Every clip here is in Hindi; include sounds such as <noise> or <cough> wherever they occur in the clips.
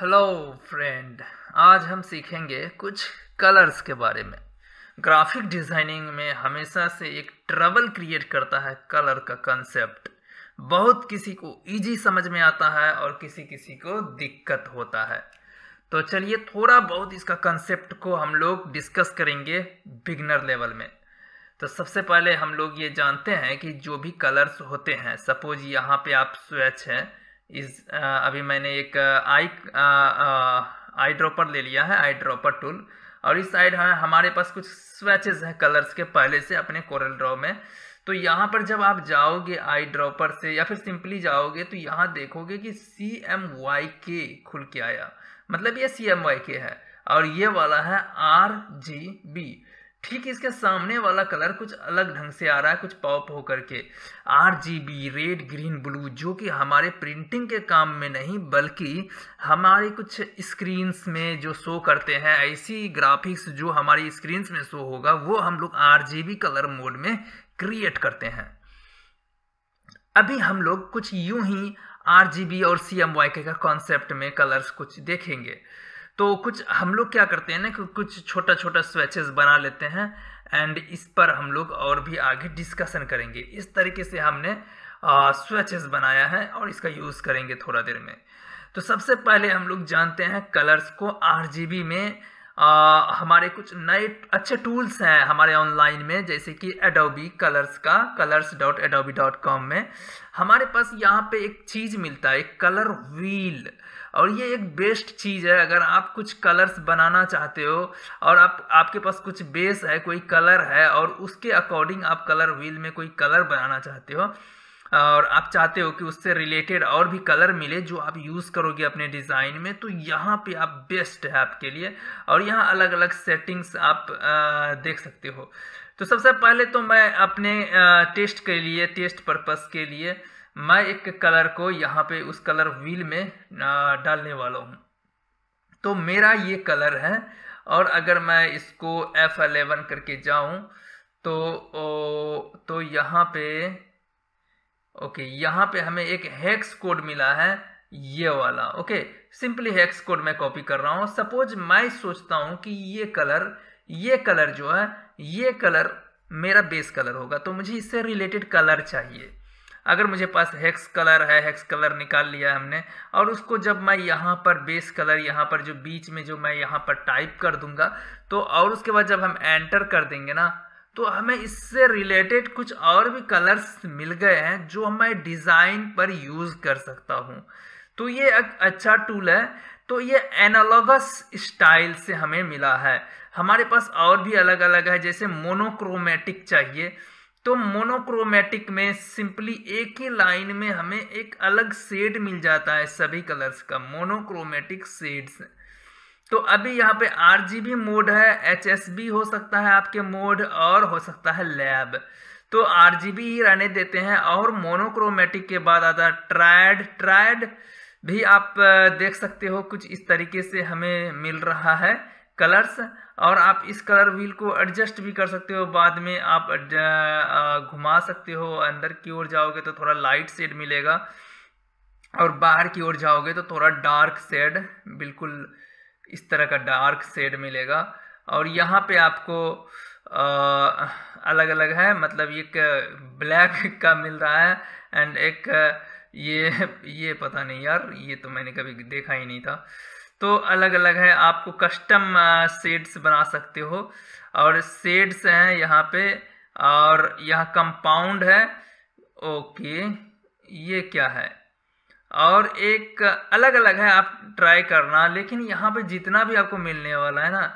हेलो फ्रेंड आज हम सीखेंगे कुछ कलर्स के बारे में ग्राफिक डिज़ाइनिंग में हमेशा से एक ट्रबल क्रिएट करता है कलर का कंसेप्ट बहुत किसी को इजी समझ में आता है और किसी किसी को दिक्कत होता है तो चलिए थोड़ा बहुत इसका कंसेप्ट को हम लोग डिस्कस करेंगे बिगनर लेवल में तो सबसे पहले हम लोग ये जानते हैं कि जो भी कलर्स होते हैं सपोज यहाँ पे आप स्वेच हैं इस आ, अभी मैंने एक आई आई ड्रॉपर ले लिया है आई ड्रॉपर टूल और इस साइड हाँ, हमारे पास कुछ स्वेचेज हैं कलर्स के पहले से अपने कोरल ड्रॉ में तो यहाँ पर जब आप जाओगे आई ड्रॉपर से या फिर सिंपली जाओगे तो यहाँ देखोगे कि सी एम वाई के खुल के आया मतलब ये सी एम वाई के है और ये वाला है आर जी बी ठीक इसके सामने वाला कलर कुछ अलग ढंग से आ रहा है कुछ पॉप हो करके आर रेड ग्रीन ब्लू जो कि हमारे प्रिंटिंग के काम में नहीं बल्कि हमारी कुछ स्क्रीन्स में जो शो करते हैं ऐसी ग्राफिक्स जो हमारी स्क्रीन्स में शो होगा वो हम लोग आर कलर मोड में क्रिएट करते हैं अभी हम लोग कुछ यूं ही आर और सी का कॉन्सेप्ट में कलर्स कुछ देखेंगे तो कुछ हम लोग क्या करते हैं ना कि कुछ छोटा छोटा स्वेचेस बना लेते हैं एंड इस पर हम लोग और भी आगे डिस्कशन करेंगे इस तरीके से हमने स्वेचेस बनाया है और इसका यूज़ करेंगे थोड़ा देर में तो सबसे पहले हम लोग जानते हैं कलर्स को आर में आ, हमारे कुछ नए अच्छे टूल्स हैं हमारे ऑनलाइन में जैसे कि एडोबी कलर्स का colours dot Adobe dot com में हमारे पास यहाँ पे एक चीज़ मिलता है कलर व्हील और ये एक बेस्ट चीज़ है अगर आप कुछ कलर्स बनाना चाहते हो और आप आपके पास कुछ बेस है कोई कलर है और उसके अकॉर्डिंग आप कलर व्हील में कोई कलर बनाना चाहते हो और आप चाहते हो कि उससे रिलेटेड और भी कलर मिले जो आप यूज़ करोगे अपने डिज़ाइन में तो यहाँ पे आप बेस्ट है आपके लिए और यहाँ अलग अलग सेटिंग्स आप देख सकते हो तो सबसे पहले तो मैं अपने टेस्ट के लिए टेस्ट पर्पस के लिए मैं एक कलर को यहाँ पे उस कलर व्हील में डालने वाला हूँ तो मेरा ये कलर है और अगर मैं इसको F11 करके जाऊँ तो ओ, तो यहाँ पे ओके यहाँ पे हमें एक हेक्स कोड मिला है ये वाला ओके सिंपली हेक्स कोड मैं कॉपी कर रहा हूँ सपोज मैं सोचता हूँ कि ये कलर ये कलर जो है ये कलर मेरा बेस कलर होगा तो मुझे इससे रिलेटेड कलर चाहिए अगर मुझे पास हेक्स कलर है हेक्स कलर निकाल लिया हमने और उसको जब मैं यहाँ पर बेस कलर यहाँ पर जो बीच में जो मैं यहाँ पर टाइप कर दूंगा तो और उसके बाद जब हम एंटर कर देंगे ना तो हमें इससे रिलेटेड कुछ और भी कलर्स मिल गए हैं जो मैं डिज़ाइन पर यूज़ कर सकता हूँ तो ये एक अच्छा टूल है तो ये एनालॉगस स्टाइल से हमें मिला है हमारे पास और भी अलग अलग है जैसे मोनोक्रोमेटिक चाहिए तो मोनोक्रोमेटिक में सिंपली एक ही लाइन में हमें एक अलग सेड मिल जाता है सभी कलर्स का मोनोक्रोमेटिक शेड्स तो अभी यहाँ पे आर मोड है एच हो सकता है आपके मोड और हो सकता है लैब तो आर ही रहने देते हैं और मोनोक्रोमेटिक के बाद आता है ट्रायड ट्रायड भी आप देख सकते हो कुछ इस तरीके से हमें मिल रहा है कलर्स और आप इस कलर व्हील को एडजस्ट भी कर सकते हो बाद में आप घुमा सकते हो अंदर की ओर जाओगे तो थोड़ा लाइट सेड मिलेगा और बाहर की ओर जाओगे तो थोड़ा डार्क शेड बिल्कुल इस तरह का डार्क शेड मिलेगा और यहाँ पे आपको आ, अलग अलग है मतलब एक ब्लैक <laughs> का मिल रहा है एंड एक ये ये पता नहीं यार ये तो मैंने कभी देखा ही नहीं था तो अलग अलग है आपको कस्टम शेड्स बना सकते हो और शेड्स हैं यहाँ पे और यहाँ कंपाउंड है ओके ये क्या है और एक अलग अलग है आप ट्राई करना लेकिन यहाँ पे जितना भी आपको मिलने वाला है ना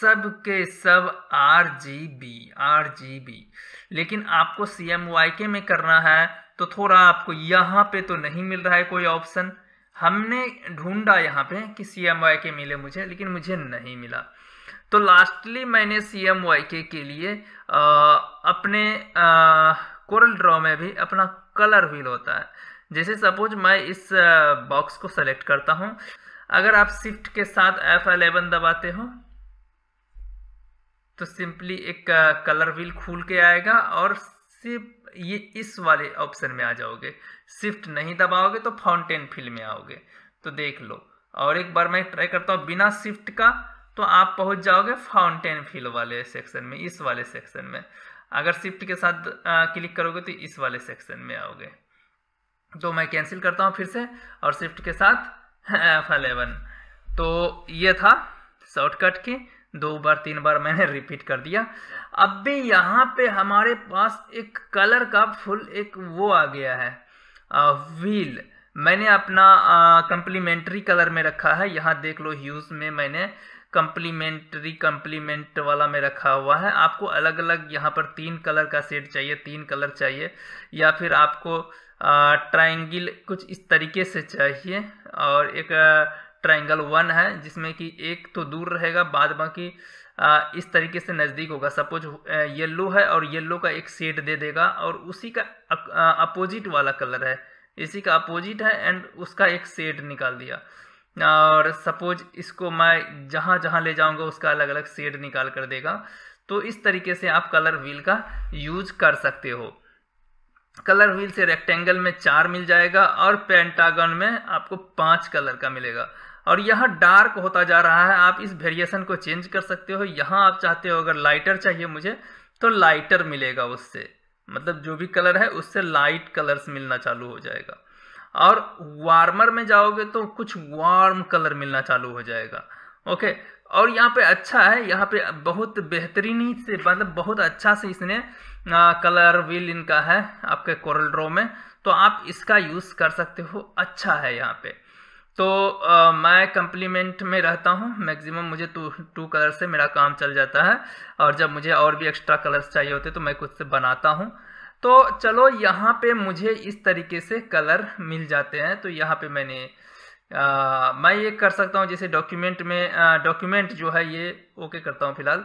सब के सब R G B R G B लेकिन आपको सी एम वाई के में करना है तो थोड़ा आपको यहाँ पे तो नहीं मिल रहा है कोई ऑप्शन हमने ढूंढा यहाँ पे कि सी एम वाई के मिले मुझे लेकिन मुझे नहीं मिला तो लास्टली मैंने सी एम वाई के, के लिए आ, अपने कोरल ड्रॉ में भी अपना कलर व्हील होता है जैसे सपोज मैं इस बॉक्स को सेलेक्ट करता हूँ अगर आप शिफ्ट के साथ एफ एलेवन दबाते हो तो सिंपली एक कलर व्हील खुल के आएगा और सिर्फ ये इस वाले ऑप्शन में आ जाओगे शिफ्ट नहीं दबाओगे तो फाउंटेन फिल में आओगे तो देख लो और एक बार मैं ट्राई करता हूँ बिना शिफ्ट का तो आप पहुँच जाओगे फाउंटेन फिल वाले सेक्शन में इस वाले सेक्शन में अगर शिफ्ट के साथ आ, क्लिक करोगे तो इस वाले सेक्शन में आओगे तो मैं कैंसिल करता हूँ फिर से और शिफ्ट के साथ एफ <laughs> एलेवन तो ये था शॉर्टकट की दो बार तीन बार मैंने रिपीट कर दिया अब भी यहाँ पे हमारे पास एक कलर का फुल एक वो आ गया है व्हील मैंने अपना कंप्लीमेंट्री कलर में रखा है यहाँ देख लो ह्यूज में मैंने कंप्लीमेंट्री कंप्लीमेंट वाला में रखा हुआ है आपको अलग अलग यहाँ पर तीन कलर का सेट चाहिए तीन कलर चाहिए या फिर आपको ट्राइंगल कुछ इस तरीके से चाहिए और एक ट्राइंगल वन है जिसमें कि एक तो दूर रहेगा बाद बाकी इस तरीके से नज़दीक होगा सपोज येलो है और येलो का एक शेड दे देगा और उसी का अपोजिट वाला कलर है इसी का अपोजिट है एंड उसका एक शेड निकाल दिया और सपोज इसको मैं जहाँ जहाँ ले जाऊँगा उसका अलग अलग सेट निकाल कर देगा तो इस तरीके से आप कलर व्हील का यूज कर सकते हो कलर व्हील से रेक्टेंगल में चार मिल जाएगा और पेंटागन में आपको पांच कलर का मिलेगा और यहाँ डार्क होता जा रहा है आप इस वेरिएशन को चेंज कर सकते हो यहाँ आप चाहते हो अगर लाइटर चाहिए मुझे तो लाइटर मिलेगा उससे मतलब जो भी कलर है उससे लाइट कलर्स मिलना चालू हो जाएगा और वार्मर में जाओगे तो कुछ वार्म कलर मिलना चालू हो जाएगा ओके और यहाँ पे अच्छा है यहाँ पे बहुत बेहतरीन ही से मतलब बहुत अच्छा से इसने आ, कलर व्हील इनका है आपके कोरल ड्रो में तो आप इसका यूज़ कर सकते हो अच्छा है यहाँ पे तो आ, मैं कम्प्लीमेंट में रहता हूँ मैक्सिमम मुझे टू टू कलर से मेरा काम चल जाता है और जब मुझे और भी एक्स्ट्रा कलर्स चाहिए होते तो मैं खुद से बनाता हूँ तो चलो यहाँ पे मुझे इस तरीके से कलर मिल जाते हैं तो यहाँ पे मैंने आ, मैं ये कर सकता हूँ जैसे डॉक्यूमेंट में डॉक्यूमेंट जो है ये ओके करता हूँ फिलहाल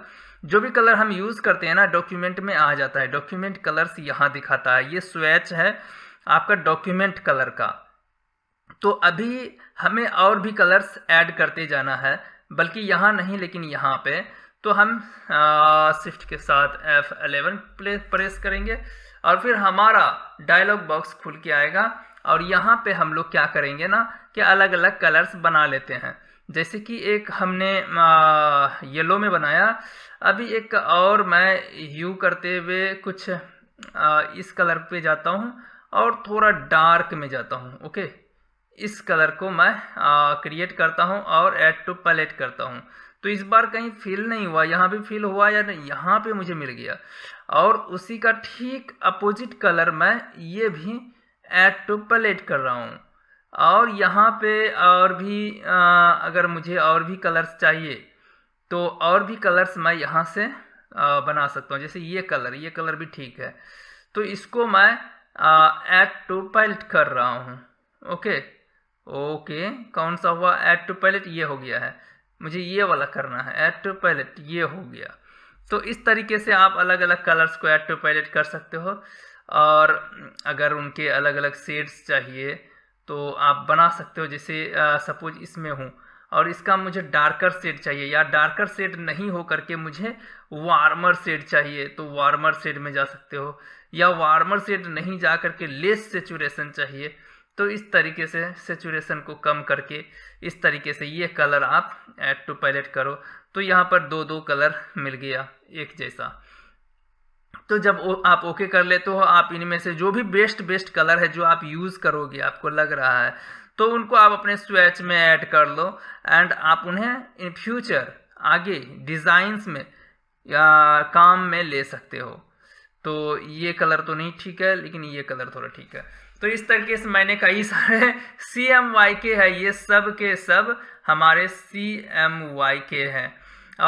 जो भी कलर हम यूज़ करते हैं ना डॉक्यूमेंट में आ जाता है डॉक्यूमेंट कलर्स यहाँ दिखाता है ये स्वेच है आपका डॉक्यूमेंट कलर का तो अभी हमें और भी कलर्स ऐड करते जाना है बल्कि यहाँ नहीं लेकिन यहाँ पे तो हम शिफ्ट के साथ F11 प्रेस करेंगे और फिर हमारा डायलॉग बॉक्स खुल के आएगा और यहाँ पे हम लोग क्या करेंगे ना कि अलग अलग कलर्स बना लेते हैं जैसे कि एक हमने येलो में बनाया अभी एक और मैं यू करते हुए कुछ आ, इस कलर पे जाता हूँ और थोड़ा डार्क में जाता हूँ ओके इस कलर को मैं क्रिएट करता हूँ और ऐड टू पैलेट करता हूँ तो इस बार कहीं फिल नहीं हुआ यहाँ भी फिल हुआ या नहीं यहाँ पे मुझे मिल गया और उसी का ठीक अपोजिट कलर मैं ये भी ऐड टू पैलेट कर रहा हूँ और यहाँ पे और भी आ, अगर मुझे और भी कलर्स चाहिए तो और भी कलर्स मैं यहाँ से आ, बना सकता हूँ जैसे ये कलर ये कलर भी ठीक है तो इसको मैं ऐड टू पैलेट कर रहा हूँ ओके ओके कौन सा हुआ ऐड टू पैलेट ये हो गया है मुझे ये वाला करना है ऐड टू पैलेट ये हो गया तो इस तरीके से आप अलग अलग कलर्स को ऐड टू पैलेट कर सकते हो और अगर उनके अलग अलग शेड्स चाहिए तो आप बना सकते हो जैसे सपोज इसमें हूँ और इसका मुझे डार्कर शेड चाहिए या डार्कर शेड नहीं हो करके मुझे वार्मर शेड चाहिए तो वार्मर शेड में जा सकते हो या वार्मर शेड नहीं जा करके लेस सेचुरेशन चाहिए तो इस तरीके से सेचुरेशन को कम करके इस तरीके से ये कलर आप ऐड टू पैलेट करो तो यहाँ पर दो दो कलर मिल गया एक जैसा तो जब ओ, आप ओके कर लेते हो आप इनमें से जो भी बेस्ट बेस्ट कलर है जो आप यूज़ करोगे आपको लग रहा है तो उनको आप अपने स्वेच में ऐड कर लो एंड आप उन्हें इन फ्यूचर आगे डिज़ाइंस में या काम में ले सकते हो तो ये कलर तो नहीं ठीक है लेकिन ये कलर थोड़ा ठीक है तो इस तरीके से मैंने कई सारे सी एम वाई के है ये सब के सब हमारे सी एम वाई के हैं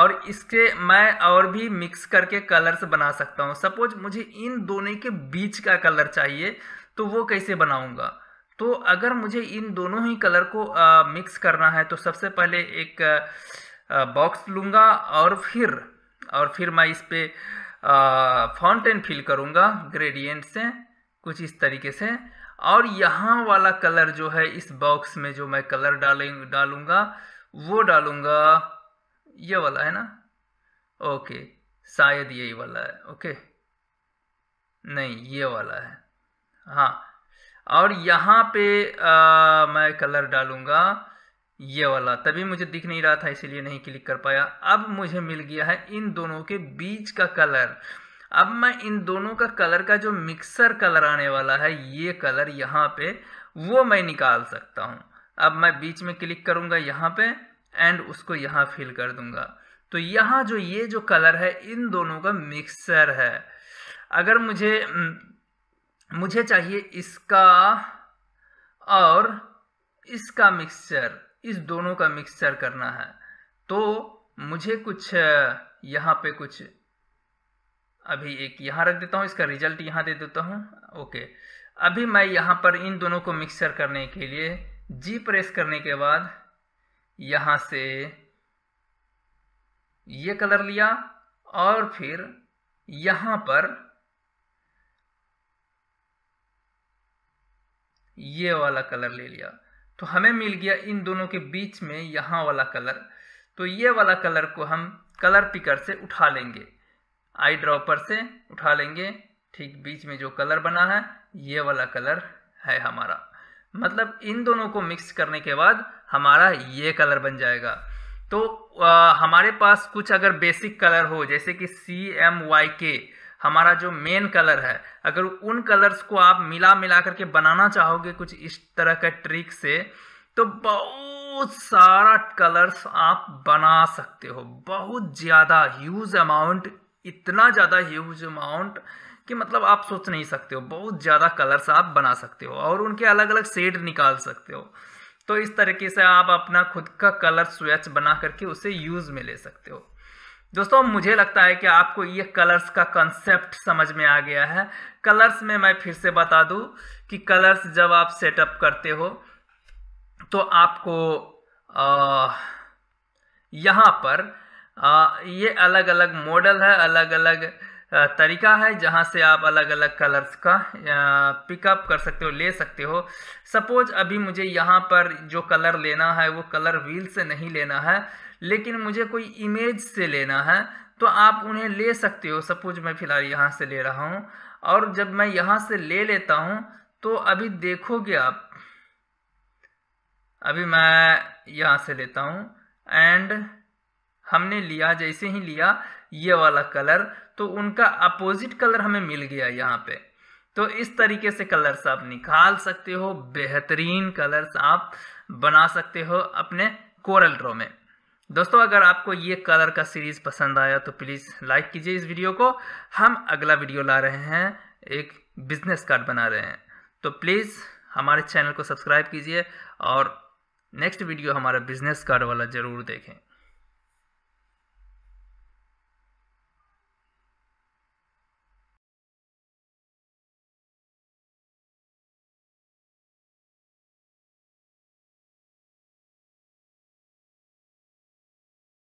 और इसके मैं और भी मिक्स करके कलर्स बना सकता हूँ सपोज मुझे इन दोनों के बीच का कलर चाहिए तो वो कैसे बनाऊँगा तो अगर मुझे इन दोनों ही कलर को आ, मिक्स करना है तो सबसे पहले एक बॉक्स लूँगा और फिर और फिर मैं इस पर फाउंटेन फिल करूँगा ग्रेडियंट से कुछ इस तरीके से और यहाँ वाला कलर जो है इस बॉक्स में जो मैं कलर डालें डालूँगा वो डालूँगा ये वाला है ना ओके शायद यही वाला है ओके नहीं ये वाला है हाँ और यहाँ पे आ, मैं कलर डालूँगा ये वाला तभी मुझे दिख नहीं रहा था इसीलिए नहीं क्लिक कर पाया अब मुझे मिल गया है इन दोनों के बीच का कलर अब मैं इन दोनों का कलर का जो मिक्सर कलर आने वाला है ये कलर यहाँ पे वो मैं निकाल सकता हूँ अब मैं बीच में क्लिक करूँगा यहाँ पे एंड उसको यहाँ फिल कर दूंगा तो यहाँ जो ये जो कलर है इन दोनों का मिक्सर है अगर मुझे मुझे चाहिए इसका और इसका मिक्सचर इस दोनों का मिक्सचर करना है तो मुझे कुछ यहाँ पे कुछ अभी एक यहाँ रख देता हूँ इसका रिजल्ट यहाँ दे देता हूँ ओके अभी मैं यहाँ पर इन दोनों को मिक्सचर करने के लिए जी प्रेस करने के बाद यहाँ से ये कलर लिया और फिर यहाँ पर ये वाला कलर ले लिया तो हमें मिल गया इन दोनों के बीच में यहाँ वाला कलर तो ये वाला कलर को हम कलर पिकर से उठा लेंगे आई ड्रॉपर से उठा लेंगे ठीक बीच में जो कलर बना है ये वाला कलर है हमारा मतलब इन दोनों को मिक्स करने के बाद हमारा ये कलर बन जाएगा तो आ, हमारे पास कुछ अगर बेसिक कलर हो जैसे कि सी एम वाई के हमारा जो मेन कलर है अगर उन कलर्स को आप मिला मिला करके बनाना चाहोगे कुछ इस तरह का ट्रिक से तो बहुत सारा कलर्स आप बना सकते हो बहुत ज़्यादा ह्यूज अमाउंट इतना ज़्यादा ह्यूज अमाउंट कि मतलब आप सोच नहीं सकते हो बहुत ज़्यादा कलर्स आप बना सकते हो और उनके अलग अलग सेड निकाल सकते हो तो इस तरीके से आप अपना खुद का कलर स्वेच बना करके उसे यूज़ में ले सकते हो दोस्तों मुझे लगता है कि आपको ये कलर्स का कंसेप्ट समझ में आ गया है कलर्स में मैं फिर से बता दूं कि कलर्स जब आप सेटअप करते हो तो आपको आ, यहाँ पर आ, ये अलग अलग मॉडल है अलग अलग तरीका है जहाँ से आप अलग अलग कलर्स का पिकअप कर सकते हो ले सकते हो सपोज अभी मुझे यहाँ पर जो कलर लेना है वो कलर व्हील से नहीं लेना है लेकिन मुझे कोई इमेज से लेना है तो आप उन्हें ले सकते हो सपोज मैं फ़िलहाल यहाँ से ले रहा हूँ और जब मैं यहाँ से ले लेता हूँ तो अभी देखोगे आप अभी मैं यहाँ से लेता हूँ एंड हमने लिया जैसे ही लिया ये वाला कलर तो उनका अपोजिट कलर हमें मिल गया यहाँ पे तो इस तरीके से कलर्स आप निकाल सकते हो बेहतरीन कलर्स आप बना सकते हो अपने कोरल ड्रॉ में दोस्तों अगर आपको ये कलर का सीरीज़ पसंद आया तो प्लीज़ लाइक कीजिए इस वीडियो को हम अगला वीडियो ला रहे हैं एक बिजनेस कार्ड बना रहे हैं तो प्लीज़ हमारे चैनल को सब्सक्राइब कीजिए और नेक्स्ट वीडियो हमारा बिजनेस कार्ड वाला ज़रूर देखें